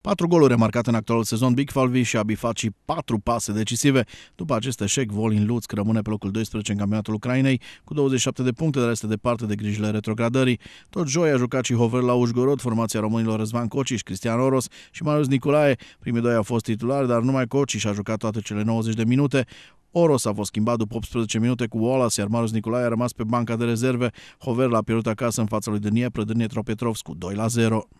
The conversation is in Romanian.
Patru goluri remarcate în actualul sezon, Big Falvi și-a bifat și patru pase decisive. După acest eșec, Volin Lutsk rămâne pe locul 12 în campionatul Ucrainei cu 27 de puncte, dar este departe de grijile retrogradării. Tot joi a jucat și Hover la Ușgorod, formația românilor Răzvan Cociș, Cristian Oros și Marius Nicolae. Primii doi au fost titulari, dar numai Cociș a jucat toate cele 90 de minute. Oros a fost schimbat după 18 minute cu Wallace, iar Marius Nicolae a rămas pe banca de rezerve. Hover l-a pierdut acasă în fața lui Dniepră, Dnietropetrov cu 2 la 0.